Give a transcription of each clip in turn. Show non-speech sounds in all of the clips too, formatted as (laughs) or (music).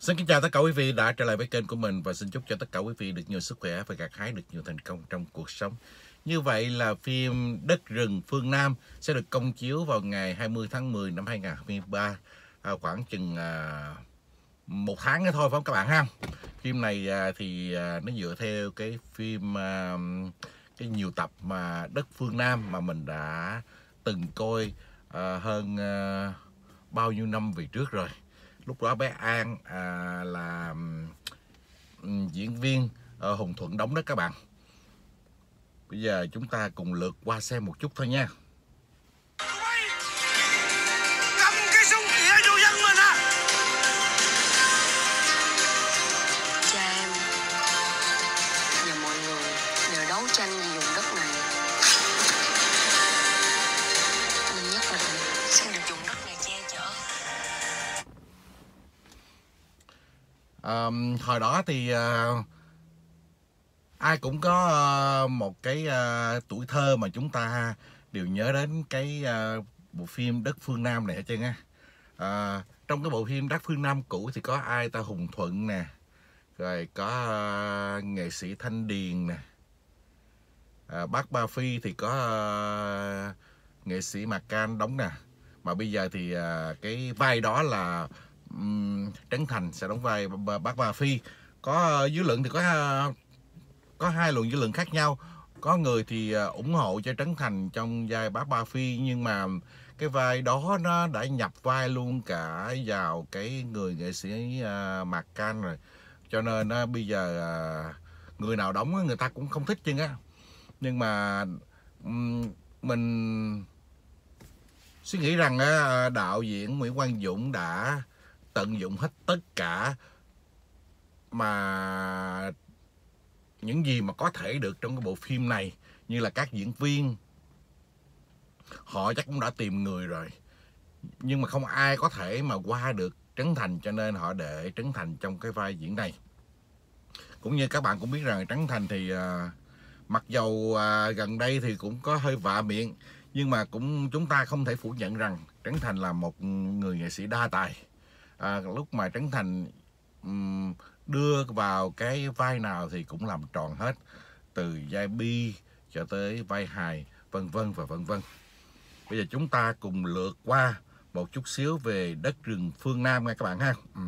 Xin kính chào tất cả quý vị đã trở lại với kênh của mình và xin chúc cho tất cả quý vị được nhiều sức khỏe và gặt hái được nhiều thành công trong cuộc sống. Như vậy là phim Đất rừng phương Nam sẽ được công chiếu vào ngày 20 tháng 10 năm 2023 à, khoảng chừng à, một tháng nữa thôi phải không các bạn ha? Phim này à, thì à, nó dựa theo cái phim à, cái nhiều tập mà Đất phương Nam mà mình đã từng coi à, hơn à, bao nhiêu năm về trước rồi lúc đó bé An à, là diễn viên ờ, Hùng Thuận đóng đó các bạn bây giờ chúng ta cùng lượt qua xem một chút thôi nha à, hồi đó thì à, ai cũng có à, một cái à, tuổi thơ mà chúng ta đều nhớ đến cái à, bộ phim đất phương nam này hết trơn á à, trong cái bộ phim đất phương nam cũ thì có ai ta hùng thuận nè rồi có à, nghệ sĩ thanh điền nè à, bác ba phi thì có à, nghệ sĩ mạc can đóng nè mà bây giờ thì à, cái vai đó là um, Trấn Thành sẽ đóng vai bác Bà Phi có ờ, dư luận thì có ờ, có hai luận dư luận khác nhau có người thì ờ, ủng hộ cho Trấn Thành trong vai bác Bà Phi nhưng mà cái vai đó nó đã nhập vai luôn cả vào cái người nghệ sĩ Mạc Can rồi cho nên bây giờ người nào đóng người ta cũng không thích chứ á nhưng mà mình suy nghĩ rằng đạo diễn Nguyễn Quang Dũng đã tận dụng hết tất cả mà những gì mà có thể được trong cái bộ phim này như là các diễn viên họ chắc cũng đã tìm người rồi nhưng mà không ai có thể mà qua được Trấn Thành cho nên họ để Trấn Thành trong cái vai diễn này cũng như các bạn cũng biết rằng Trấn Thành thì à, mặc dầu à, gần đây thì cũng có hơi vạ miệng nhưng mà cũng chúng ta không thể phủ nhận rằng Trấn Thành là một người nghệ sĩ đa tài à, lúc mà Trấn Thành um, đưa vào cái vai nào thì cũng làm tròn hết từ vai bi cho tới vai hài vân vân và vân vân bây giờ chúng ta cùng lượt qua một chút xíu về đất rừng phương Nam nha các bạn ha ừ.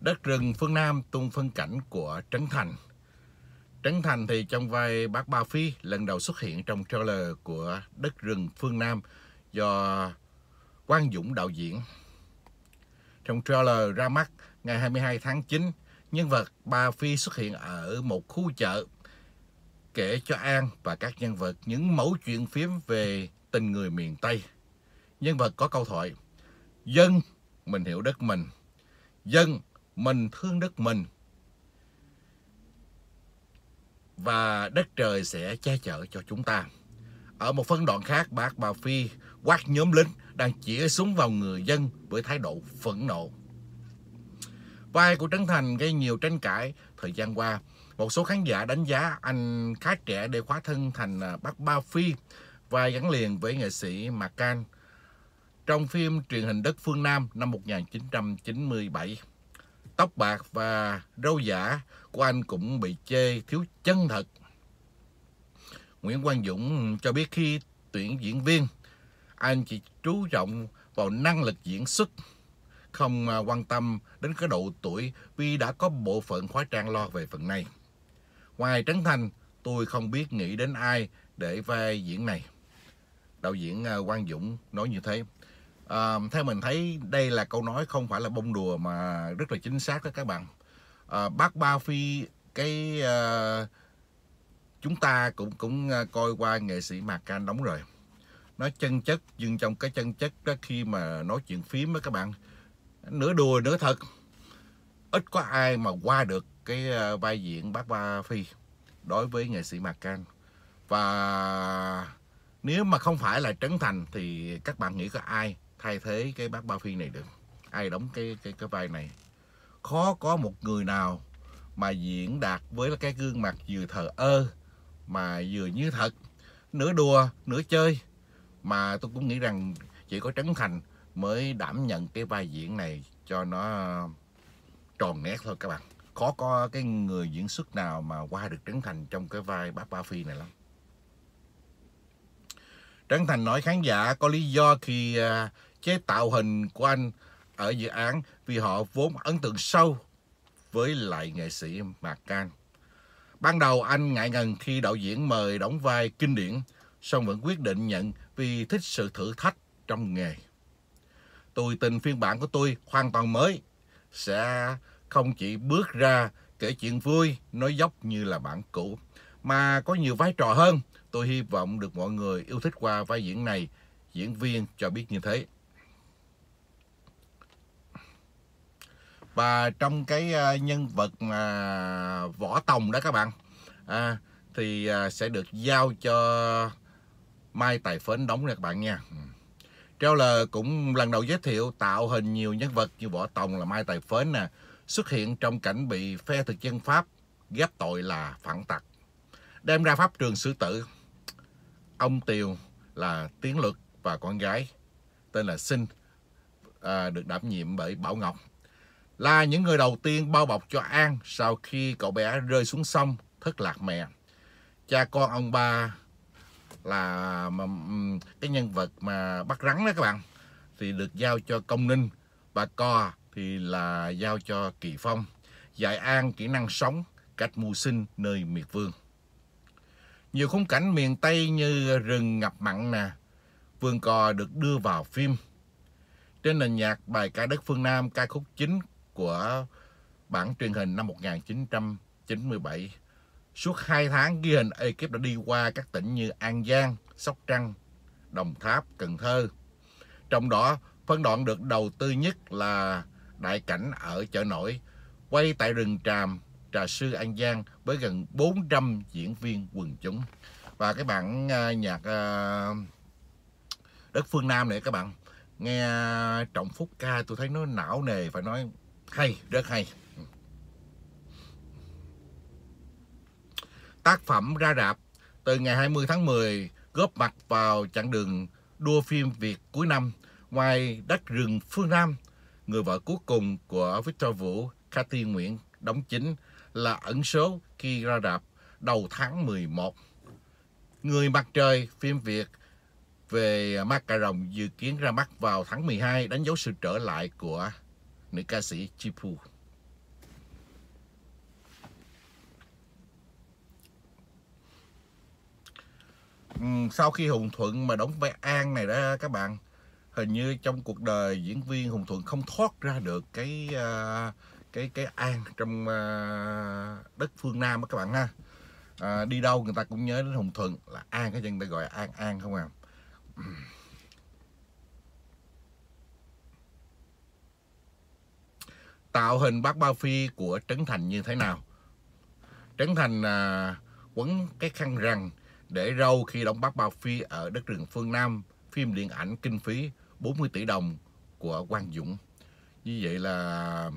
Đất rừng phương Nam tung phân cảnh của Trấn Thành. Trấn Thành thì trong vai bác Ba Phi lần đầu xuất hiện trong trailer của Đất rừng phương Nam do Quang Dũng đạo diễn. Trong trailer ra mắt ngày 22 tháng 9, nhân vật Ba Phi xuất hiện ở một khu chợ kể cho An và các nhân vật những mẫu chuyện phím về tình người miền Tây. Nhân vật có câu thoại Dân, mình hiểu đất mình. Dân, mình thương đất mình và đất trời sẽ che chở cho chúng ta. Ở một phân đoạn khác, bác bà Phi quát nhóm lính đang chĩa súng vào người dân với thái độ phẫn nộ. Vai của Trấn Thành gây nhiều tranh cãi thời gian qua. Một số khán giả đánh giá anh khá trẻ để khóa thân thành à, bác Ba Phi và gắn liền với nghệ sĩ Mạc Can trong phim truyền hình Đất Phương Nam năm 1997 tóc bạc và râu giả của anh cũng bị chê thiếu chân thật. Nguyễn Quang Dũng cho biết khi tuyển diễn viên, anh chỉ chú trọng vào năng lực diễn xuất, không à, quan tâm đến cái độ tuổi vì đã có bộ phận khóa trang lo về phần này. Ngoài Trấn Thành, tôi không biết nghĩ đến ai để vai diễn này. Đạo diễn à, Quang Dũng nói như thế à, theo mình thấy đây là câu nói không phải là bông đùa mà rất là chính xác đó các bạn à, bác ba phi cái à, chúng ta cũng cũng ờ, coi qua nghệ sĩ mạc can đóng rồi nó chân chất nhưng trong cái chân chất đó khi mà nói chuyện phím với các bạn nửa đùa nửa thật ít có ai mà qua được cái vai diễn bác ba phi đối với nghệ sĩ mạc can và nếu mà không phải là trấn thành thì các bạn nghĩ có ai thay thế cái bác Ba Phi này được ai đóng cái cái cái vai này khó có một người nào mà diễn đạt với cái gương mặt vừa thờ ơ mà vừa như thật nửa đùa nửa chơi mà tôi cũng nghĩ rằng chỉ có Trấn Thành mới đảm nhận cái vai diễn này cho nó tròn nét thôi các bạn khó có cái người diễn xuất nào mà qua được Trấn Thành trong cái vai bác Ba Phi này lắm Trấn Thành nói khán giả có lý do khi à, chế tạo hình của anh ở dự án vì họ vốn ấn tượng sâu với lại nghệ sĩ Mạc Can. Ban đầu anh ngại ngần khi đạo diễn mời đóng vai kinh điển, song vẫn quyết định nhận vì thích sự thử thách trong nghề. Tôi tình phiên bản của tôi hoàn toàn mới, sẽ không chỉ bước ra kể chuyện vui, nói dốc như là bản cũ, mà có nhiều vai trò hơn. Tôi hy vọng được mọi người yêu thích qua vai diễn này, diễn viên cho biết như thế. và trong cái à, nhân vật võ tòng đó các bạn à, thì à, sẽ được giao cho mai tài phến đóng nha các bạn nha ừ. trailer cũng lần đầu giới thiệu tạo hình nhiều nhân vật như võ tòng là mai tài phến nè xuất hiện trong cảnh bị phe thực dân pháp ghép tội là phản tặc đem ra pháp trường xử tử ông tiều là tiến luật và con gái tên là sinh à, được đảm nhiệm bởi bảo ngọc là những người đầu tiên bao bọc cho An sau khi cậu bé rơi xuống sông thất lạc mẹ. Cha con ông ba là cái nhân vật mà bắt rắn đó các bạn thì được giao cho Công Ninh, bà Co thì là giao cho Kỳ Phong, dạy An kỹ năng sống, cách mưu sinh nơi miệt vườn. Nhiều khung cảnh miền Tây như rừng ngập mặn nè, vườn cò được đưa vào phim. Trên nền nhạc bài ca đất phương Nam ca khúc chính của bản truyền hình năm 1997. Suốt 2 tháng ghi hình ekip đã đi qua các tỉnh như An Giang, Sóc Trăng, Đồng Tháp, Cần Thơ. Trong đó, phân đoạn được đầu tư nhất là đại cảnh ở chợ nổi, quay tại rừng Tràm, Trà Sư An Giang với gần 400 diễn viên quần chúng. Và cái bản à, nhạc à, Đất Phương Nam này các bạn, nghe Trọng Phúc ca tôi thấy nó não nề phải nói hay rất hay tác phẩm ra rạp từ ngày 20 tháng 10 góp mặt vào chặng đường đua phim Việt cuối năm ngoài Đất rừng phương Nam, người vợ cuối cùng của Victor Vũ, Cathy Nguyễn đóng chính là ẩn số khi ra rạp đầu tháng 11. Người mặt trời phim Việt về ma cà rồng dự kiến ra mắt vào tháng 12 đánh dấu sự trở lại của nữ ca sĩ Chipu. Ừ, sau khi Hùng Thuận mà đóng vai An này đó các bạn, hình như trong cuộc đời diễn viên Hùng Thuận không thoát ra được cái à, cái cái An trong à, đất phương Nam đó các bạn ha. À, đi đâu người ta cũng nhớ đến Hùng Thuận là An cái dân ta gọi An An không à. tạo hình bác Bao Phi của Trấn Thành như thế nào. Trấn Thành à, quấn cái khăn rằn để râu khi đóng bác Bao Phi ở đất rừng phương Nam, phim điện ảnh kinh phí 40 tỷ đồng của Quang Dũng. Như vậy là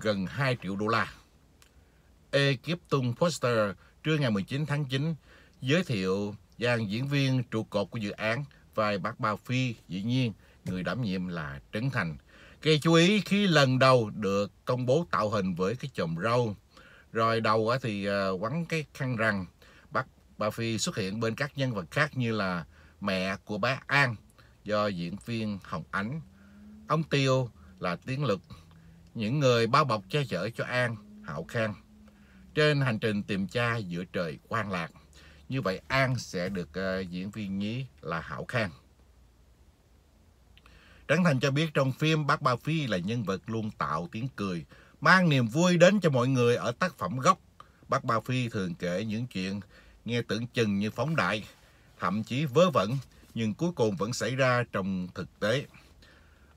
gần 2 triệu đô la. Ekip tung poster trưa ngày 19 tháng 9 giới thiệu dàn diễn viên trụ cột của dự án vai bác Bao Phi dĩ nhiên người đảm nhiệm là Trấn Thành. Gây chú ý khi lần đầu được công bố tạo hình với cái chòm râu. Rồi đầu thì ờ, quắn cái khăn răng. Bác bà Phi xuất hiện bên các nhân vật khác như là mẹ của bé An do diễn viên Hồng Ánh. Ông Tiêu là Tiến Lực. Những người bao bọc che chở cho An, Hạo Khang. Trên hành trình tìm cha giữa trời quan lạc. Như vậy An sẽ được ờ, diễn viên nhí là Hảo Khang. Trấn Thành cho biết trong phim Bác Ba Phi là nhân vật luôn tạo tiếng cười, mang niềm vui đến cho mọi người ở tác phẩm gốc. Bác Ba Phi thường kể những chuyện nghe tưởng chừng như phóng đại, thậm chí vớ vẩn, nhưng cuối cùng vẫn xảy ra trong thực tế.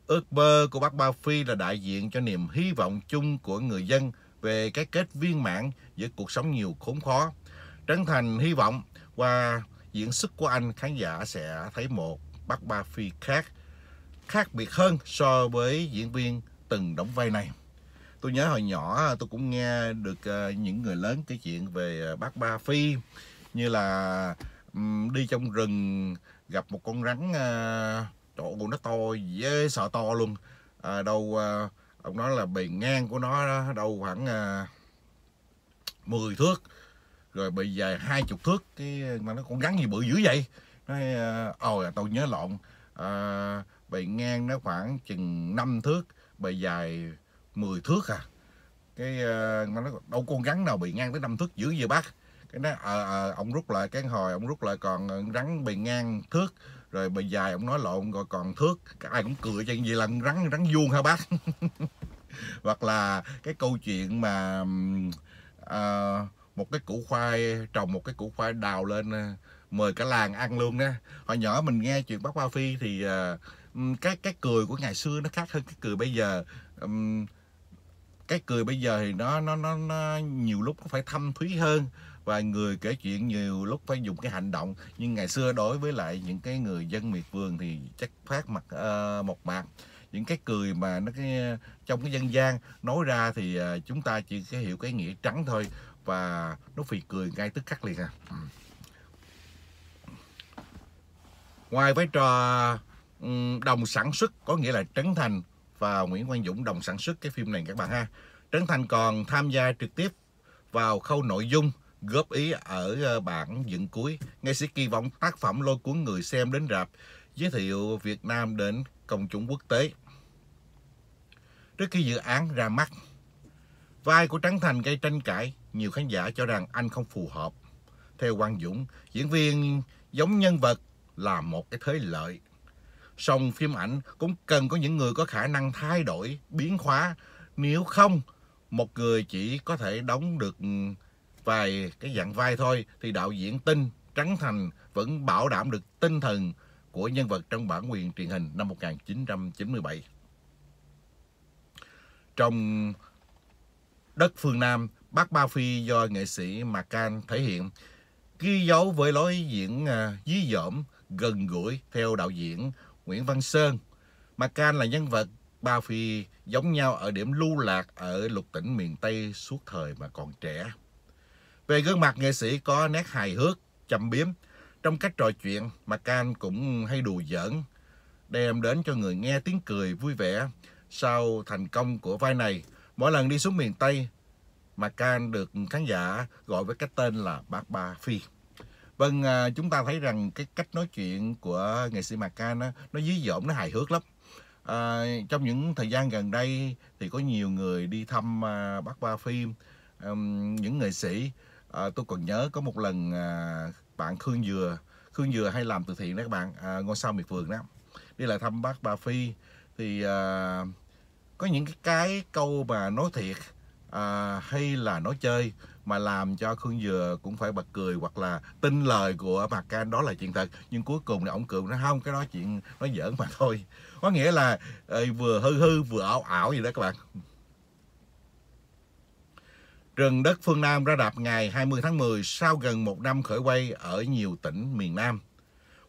Ước mơ của bác Ba Phi là đại diện cho niềm hy vọng chung của người dân về cái kết viên mãn giữa cuộc sống nhiều khốn khó. Trấn Thành hy vọng qua diễn xuất của anh khán giả sẽ thấy một bác Ba Phi khác khác biệt hơn so với diễn viên từng đóng vai này tôi nhớ hồi nhỏ tôi cũng nghe được ờ, những người lớn kể chuyện về ờ, bác ba phi như là đi trong rừng gặp một con rắn ờ, chỗ của nó to dễ sợ to luôn à, đâu ông nói là bề ngang của nó đâu khoảng 10 thước rồi bề dài hai chục thước cái mà nó con rắn gì bự dữ vậy nói ôi à, tao nhớ lộn à, bề ngang nó khoảng chừng 5 thước bề dài 10 thước à cái ờ, nó đâu con rắn nào bị ngang tới 5 thước dữ vậy bác cái nó à, à, ông rút lại cái hồi ông rút lại còn rắn bề ngang thước rồi bề dài ông nói lộn rồi còn thước cái ai cũng cười cho gì là rắn rắn vuông hả bác (laughs) hoặc là cái câu chuyện mà à, một cái củ khoai trồng một cái củ khoai đào lên mời cả làng ăn luôn đó hồi nhỏ mình nghe chuyện bác Ba Phi thì uh, cái cái cười của ngày xưa nó khác hơn cái cười bây giờ um, cái cười bây giờ thì nó nó nó, nó nhiều lúc nó phải thâm thúy hơn và người kể chuyện nhiều lúc phải dùng cái hành động nhưng ngày xưa đối với lại những cái người dân miệt vườn thì chắc phát mặt uh, ờ, một mặt những cái cười mà nó cái trong cái dân gian nói ra thì uh, chúng ta chỉ cái hiểu cái nghĩa trắng thôi và nó phì cười ngay tức khắc liền à ngoài vai trò đồng sản xuất có nghĩa là Trấn Thành và Nguyễn Quang Dũng đồng sản xuất cái phim này các bạn ha. Trấn Thành còn tham gia trực tiếp vào khâu nội dung góp ý ở ờ, bản dựng cuối. Nghệ sĩ kỳ vọng tác phẩm lôi cuốn người xem đến rạp, giới thiệu Việt Nam đến công chúng quốc tế. Trước khi dự án ra mắt, vai của Trấn Thành gây tranh cãi, nhiều khán giả cho rằng anh không phù hợp. Theo Quang Dũng, diễn viên giống nhân vật là một cái thế lợi song phim ảnh cũng cần có những người có khả năng thay đổi, biến hóa. Nếu không, một người chỉ có thể đóng được ừ, vài cái dạng vai thôi thì đạo diễn tinh Trắng Thành vẫn bảo đảm được tinh thần của nhân vật trong bản quyền truyền hình năm 1997. Trong đất phương Nam, Bác Ba Phi do nghệ sĩ Mạc Can thể hiện ghi dấu với lối diễn à, dí dỏm gần gũi theo đạo diễn Nguyễn Văn Sơn. Macan là nhân vật Ba Phi giống nhau ở điểm lưu lạc ở lục tỉnh miền Tây suốt thời mà còn trẻ. Về gương mặt nghệ sĩ có nét hài hước, châm biếm. Trong cách trò chuyện, Macan cũng hay đùa giỡn, đem đến cho người nghe tiếng cười vui vẻ. Sau thành công của vai này, mỗi lần đi xuống miền Tây, Macan được khán giả gọi với cái tên là Bác Ba Phi. Vâng, à, chúng ta thấy rằng cái cách nói chuyện của nghệ sĩ Mạc Ca nó, nó dí dỏm, nó hài hước lắm. À, trong những thời gian gần đây thì có nhiều người đi thăm à, Bác Ba Phim, à, những nghệ sĩ. À, tôi còn nhớ có một lần à, bạn Khương Dừa, Khương Dừa hay làm từ thiện đó các bạn, à, ngôi sao miệt vườn đó. Đi lại thăm Bác Ba Phi thì à, có những cái câu mà nói thiệt à, hay là nói chơi mà làm cho Khương Dừa cũng phải bật cười hoặc là tin lời của bà Can đó là chuyện thật nhưng cuối cùng là ông Cường nó không cái đó chuyện nó giỡn mà thôi có nghĩa là ê, ờ, vừa hư hư vừa ảo ảo gì đó các bạn Rừng đất phương Nam ra đạp ngày 20 tháng 10 sau gần một năm khởi quay ở nhiều tỉnh miền Nam.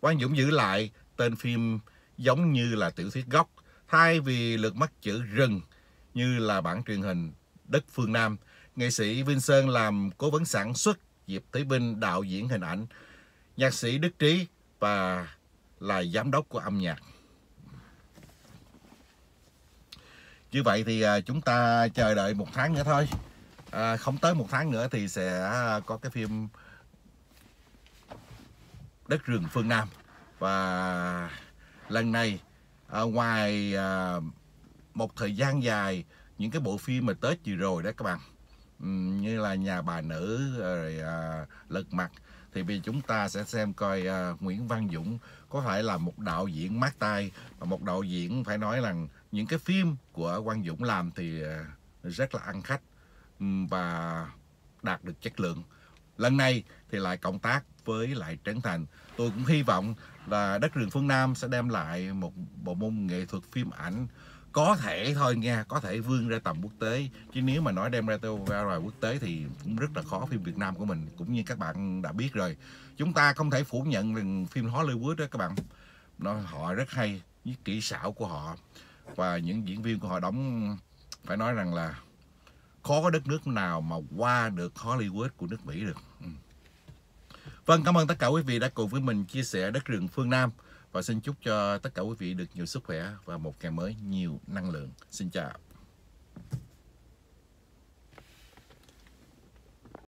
Quang Dũng giữ lại tên phim giống như là tiểu thuyết gốc thay vì lượt mắt chữ rừng như là bản truyền hình đất phương Nam. Nghệ sĩ Vinh Sơn làm cố vấn sản xuất, Diệp Tế Vinh đạo diễn hình ảnh, nhạc sĩ Đức Trí và là giám đốc của âm nhạc. Như vậy thì à, chúng ta chờ đợi một tháng nữa thôi. À, không tới một tháng nữa thì sẽ có cái phim Đất rừng phương Nam. Và lần này à, ngoài à, một thời gian dài những cái bộ phim mà Tết vừa rồi đó các bạn như là nhà bà nữ ờ, rồi à, lật mặt thì bây chúng ta sẽ xem coi à, Nguyễn Văn Dũng có phải là một đạo diễn mát tay và một đạo diễn phải nói rằng những cái phim của Quang Dũng làm thì à, rất là ăn khách và đạt được chất lượng lần này thì lại cộng tác với lại Trấn Thành tôi cũng hy vọng là đất rừng phương Nam sẽ đem lại một bộ môn nghệ thuật phim ảnh có thể thôi nha có thể vươn ra tầm quốc tế chứ nếu mà nói đem ra tiêu ra ngoài quốc tế thì cũng rất là khó phim Việt Nam của mình cũng như các bạn đã biết rồi chúng ta không thể phủ nhận rằng phim Hollywood đó các bạn nó họ rất hay với kỹ xảo của họ và những diễn viên của họ đóng phải nói rằng là khó có đất nước nào mà qua được Hollywood của nước Mỹ được. Ừ. Vâng, cảm ơn tất cả quý vị đã cùng với mình chia sẻ đất rừng phương Nam và xin chúc cho tất cả quý vị được nhiều sức khỏe và một ngày mới nhiều năng lượng. Xin chào.